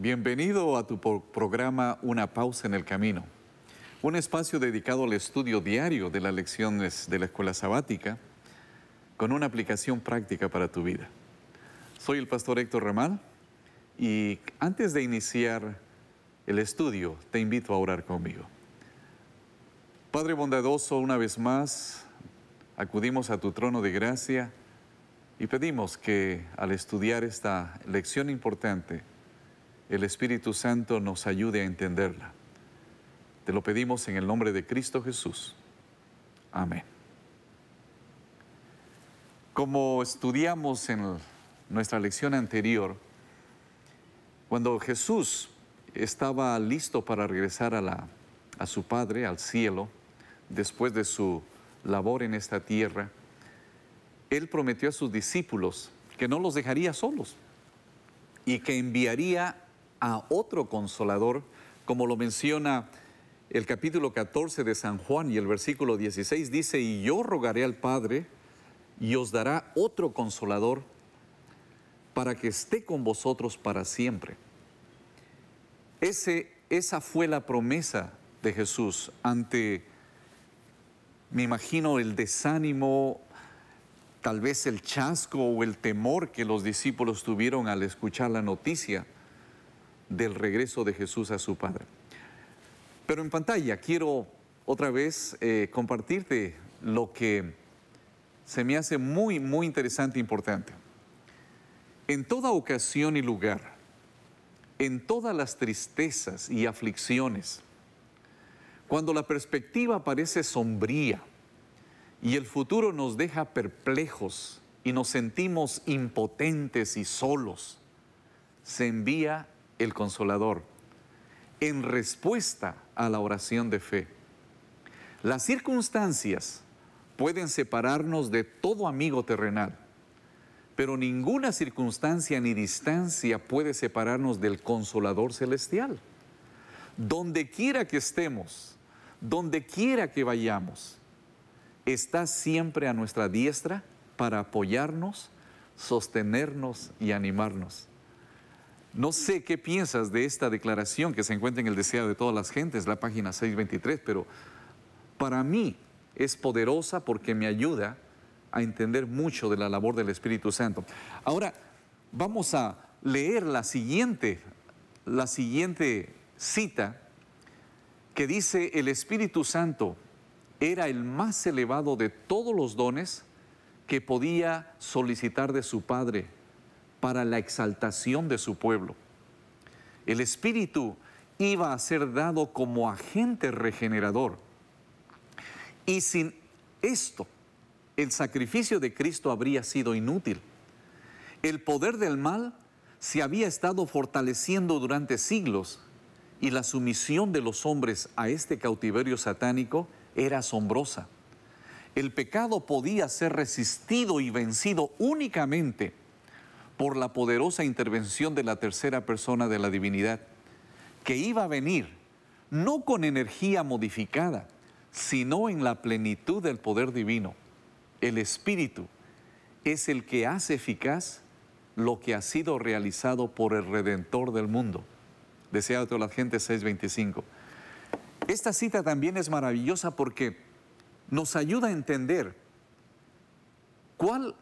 Bienvenido a tu programa Una pausa en el camino, un espacio dedicado al estudio diario de las lecciones de la escuela sabática con una aplicación práctica para tu vida. Soy el pastor Héctor Ramal y antes de iniciar el estudio te invito a orar conmigo. Padre bondadoso, una vez más, acudimos a tu trono de gracia y pedimos que al estudiar esta lección importante, el Espíritu Santo nos ayude a entenderla. Te lo pedimos en el nombre de Cristo Jesús. Amén. Como estudiamos en nuestra lección anterior, cuando Jesús estaba listo para regresar a, su Padre, al cielo, después de su labor en esta tierra, Él prometió a sus discípulos que no los dejaría solos y que enviaría a otro consolador, como lo menciona el capítulo 14 de San Juan y el versículo 16 dice, y yo rogaré al Padre y os dará otro consolador para que esté con vosotros para siempre. esa fue la promesa de Jesús ante, me imagino, el desánimo, tal vez el chasco o el temor que los discípulos tuvieron al escuchar la noticia del regreso de Jesús a su Padre. Pero en pantalla quiero otra vez eh, compartirte lo que se me hace muy, muy interesante e importante. En toda ocasión y lugar, en todas las tristezas y aflicciones, cuando la perspectiva parece sombría y el futuro nos deja perplejos y nos sentimos impotentes y solos, se envía el consolador, en respuesta a la oración de fe. Las circunstancias pueden separarnos de todo amigo terrenal, pero ninguna circunstancia ni distancia puede separarnos del consolador celestial. Donde quiera que estemos, donde quiera que vayamos, está siempre a nuestra diestra para apoyarnos, sostenernos y animarnos. No sé qué piensas de esta declaración que se encuentra en el deseo de todas las gentes, la página 623, pero para mí es poderosa porque me ayuda a entender mucho de la labor del Espíritu Santo. Ahora vamos a leer la siguiente, la siguiente cita que dice, el Espíritu Santo era el más elevado de todos los dones que podía solicitar de su Padre para la exaltación de su pueblo. El Espíritu iba a ser dado como agente regenerador. Y sin esto, el sacrificio de Cristo habría sido inútil. El poder del mal se había estado fortaleciendo durante siglos y la sumisión de los hombres a este cautiverio satánico era asombrosa. El pecado podía ser resistido y vencido únicamente por la poderosa intervención de la tercera persona de la divinidad, que iba a venir no con energía modificada, sino en la plenitud del poder divino. El Espíritu es el que hace eficaz lo que ha sido realizado por el Redentor del mundo. Deseado a la gente 625. Esta cita también es maravillosa porque nos ayuda a entender cuál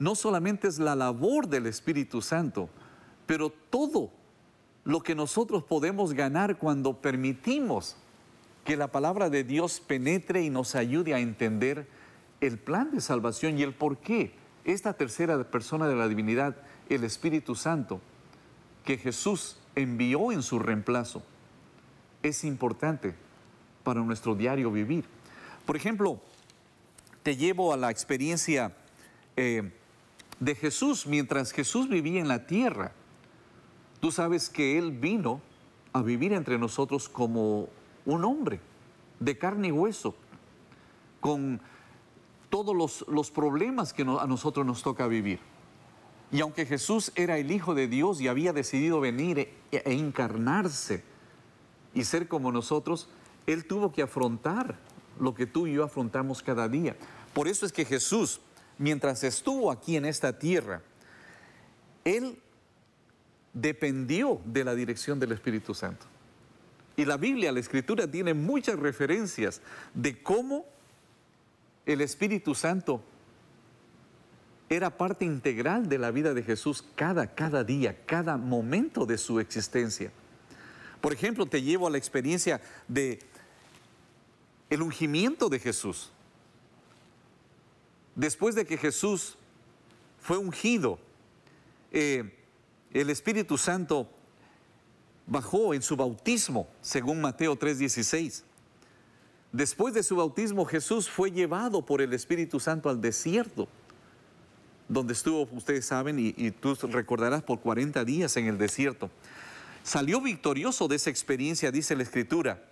no solamente es la labor del Espíritu Santo, pero todo lo que nosotros podemos ganar cuando permitimos que la palabra de Dios penetre y nos ayude a entender el plan de salvación y el por qué esta tercera persona de la divinidad, el Espíritu Santo, que Jesús envió en su reemplazo, es importante para nuestro diario vivir. Por ejemplo, te llevo a la experiencia eh, de Jesús mientras Jesús vivía en la tierra. Tú sabes que Él vino a vivir entre nosotros como un hombre de carne y hueso, con todos los, problemas que a nosotros nos toca vivir. Y aunque Jesús era el Hijo de Dios y había decidido venir e, e encarnarse y ser como nosotros, Él tuvo que afrontar lo que tú y yo afrontamos cada día. Por eso es que Jesús mientras estuvo aquí en esta tierra, él dependió de la dirección del Espíritu Santo. Y la Biblia, la Escritura, tiene muchas referencias de cómo el Espíritu Santo era parte integral de la vida de Jesús cada, cada día, cada momento de su existencia. Por ejemplo, te llevo a la experiencia de el ungimiento de Jesús después de que Jesús fue ungido, eh, el Espíritu Santo bajó en su bautismo, según Mateo 3:16. Después de su bautismo, Jesús fue llevado por el Espíritu Santo al desierto, donde estuvo, ustedes saben, y, y tú recordarás, por 40 días en el desierto. Salió victorioso de esa experiencia, dice la Escritura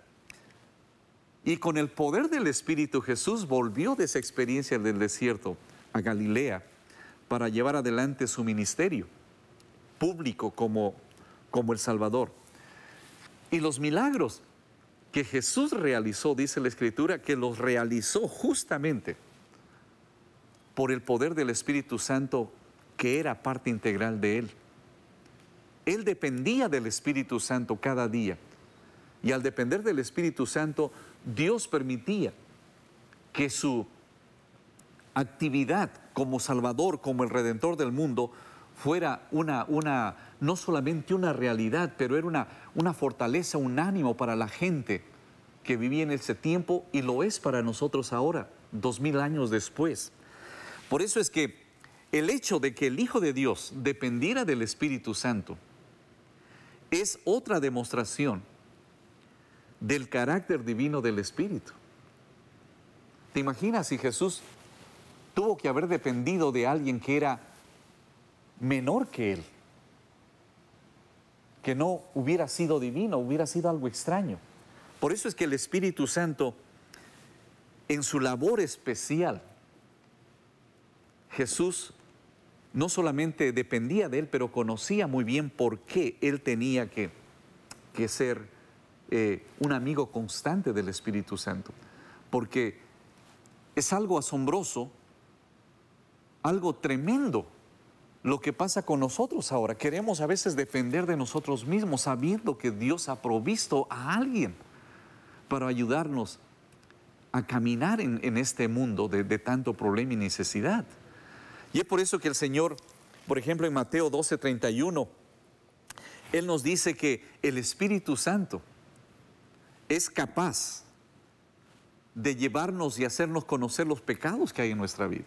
y con el poder del Espíritu Jesús volvió de esa experiencia del desierto a Galilea para llevar adelante su ministerio público como, como el Salvador. Y los milagros que Jesús realizó, dice la Escritura, que los realizó justamente por el poder del Espíritu Santo que era parte integral de él. Él dependía del Espíritu Santo cada día y al depender del Espíritu Santo, Dios permitía que su actividad como Salvador, como el Redentor del mundo, fuera una, una no solamente una realidad, pero era una, una fortaleza, un ánimo para la gente que vivía en ese tiempo y lo es para nosotros ahora, dos mil años después. Por eso es que el hecho de que el Hijo de Dios dependiera del Espíritu Santo es otra demostración del carácter divino del Espíritu. ¿Te imaginas si Jesús tuvo que haber dependido de alguien que era menor que él? Que no hubiera sido divino, hubiera sido algo extraño. Por eso es que el Espíritu Santo, en su labor especial, Jesús no solamente dependía de él, pero conocía muy bien por qué él tenía que, que ser eh, un amigo constante del Espíritu Santo, porque es algo asombroso, algo tremendo lo que pasa con nosotros ahora. Queremos a veces defender de nosotros mismos sabiendo que Dios ha provisto a alguien para ayudarnos a caminar en, este mundo de, de, tanto problema y necesidad. Y es por eso que el Señor, por ejemplo, en Mateo 12, 31, Él nos dice que el Espíritu Santo es capaz de llevarnos y hacernos conocer los pecados que hay en nuestra vida.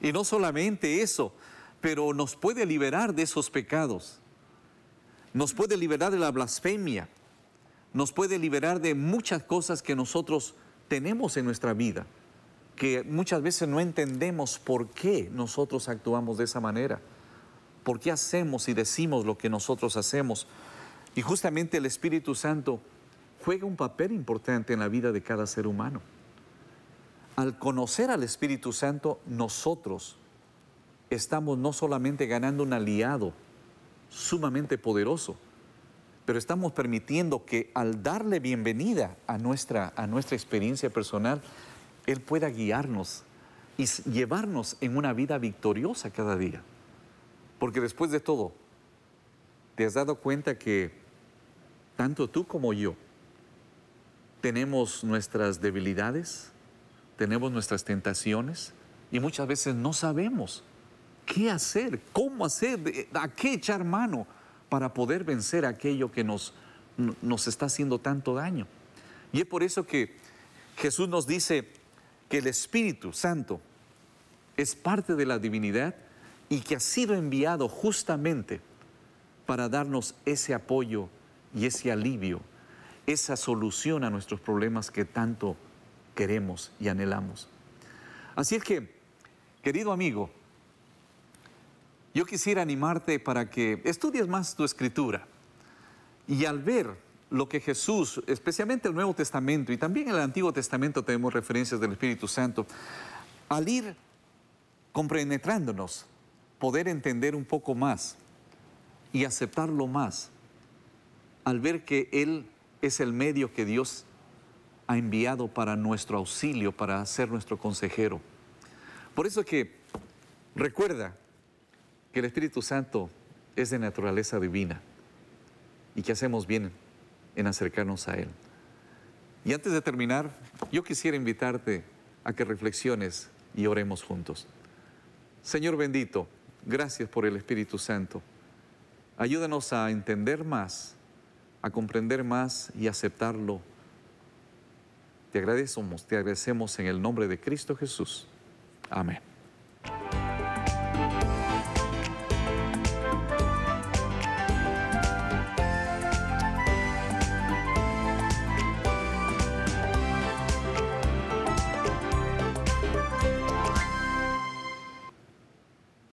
Y no solamente eso, pero nos puede liberar de esos pecados. Nos puede liberar de la blasfemia. Nos puede liberar de muchas cosas que nosotros tenemos en nuestra vida, que muchas veces no entendemos por qué nosotros actuamos de esa manera, por qué hacemos y decimos lo que nosotros hacemos. Y justamente el Espíritu Santo juega un papel importante en la vida de cada ser humano. Al conocer al Espíritu Santo, nosotros estamos no solamente ganando un aliado sumamente poderoso, pero estamos permitiendo que al darle bienvenida a nuestra, a nuestra experiencia personal, Él pueda guiarnos y llevarnos en una vida victoriosa cada día. Porque después de todo, te has dado cuenta que tanto tú como yo, tenemos nuestras debilidades, tenemos nuestras tentaciones y muchas veces no sabemos qué hacer, cómo hacer, a qué echar mano para poder vencer aquello que nos, nos está haciendo tanto daño. Y es por eso que Jesús nos dice que el Espíritu Santo es parte de la divinidad y que ha sido enviado justamente para darnos ese apoyo y ese alivio esa solución a nuestros problemas que tanto queremos y anhelamos. Así es que, querido amigo, yo quisiera animarte para que estudies más tu escritura y al ver lo que Jesús, especialmente el Nuevo Testamento y también el Antiguo Testamento tenemos referencias del Espíritu Santo, al ir comprenetrándonos, poder entender un poco más y aceptarlo más, al ver que Él es el medio que Dios ha enviado para nuestro auxilio, para ser nuestro consejero. Por eso que recuerda que el Espíritu Santo es de naturaleza divina y que hacemos bien en acercarnos a Él. Y antes de terminar, yo quisiera invitarte a que reflexiones y oremos juntos. Señor bendito, gracias por el Espíritu Santo. Ayúdanos a entender más a comprender más y aceptarlo. Te agradecemos, te agradecemos en el nombre de Cristo Jesús. Amén.